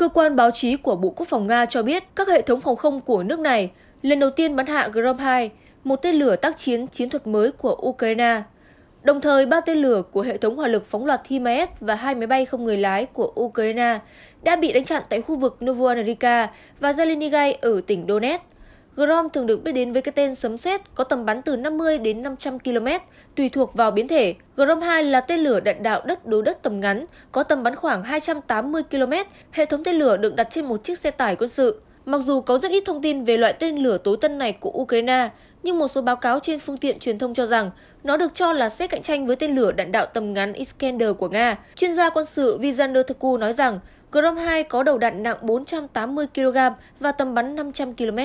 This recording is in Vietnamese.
Cơ quan báo chí của Bộ Quốc phòng Nga cho biết các hệ thống phòng không của nước này lần đầu tiên bắn hạ Grom-2, một tên lửa tác chiến chiến thuật mới của Ukraine. Đồng thời, ba tên lửa của hệ thống hỏa lực phóng loạt HIMARS và hai máy bay không người lái của Ukraine đã bị đánh chặn tại khu vực Novoanarika và Zelenigai ở tỉnh Donetsk. Grom thường được biết đến với cái tên sấm sét có tầm bắn từ 50 đến 500 km, tùy thuộc vào biến thể. Grom 2 là tên lửa đạn đạo đất đối đất tầm ngắn, có tầm bắn khoảng 280 km. Hệ thống tên lửa được đặt trên một chiếc xe tải quân sự. Mặc dù có rất ít thông tin về loại tên lửa tối tân này của Ukraine, nhưng một số báo cáo trên phương tiện truyền thông cho rằng nó được cho là sẽ cạnh tranh với tên lửa đạn đạo tầm ngắn Iskander của Nga. Chuyên gia quân sự Vizander Taku nói rằng Grom 2 có đầu đạn nặng 480 kg và tầm bắn 500 km.